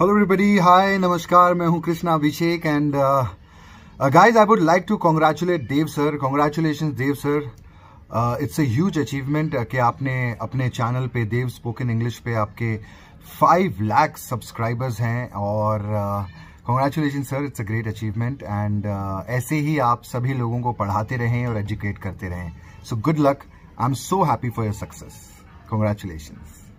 hello everybody hi नमस्कार मैं हूं Krishna Abhishek and guys I would like to congratulate Dev sir congratulation Dev sir it's a huge achievement कि आपने अपने चैनल पे देव स्पोकन इंग्लिश पे आपके फाइव लाख सब्सक्राइबर्स हैं और congratulation sir it's a great achievement and ऐसे ही आप सभी लोगों को पढ़ाते रहें और एजुकेट करते रहें so good luck I am so happy for your success congratulations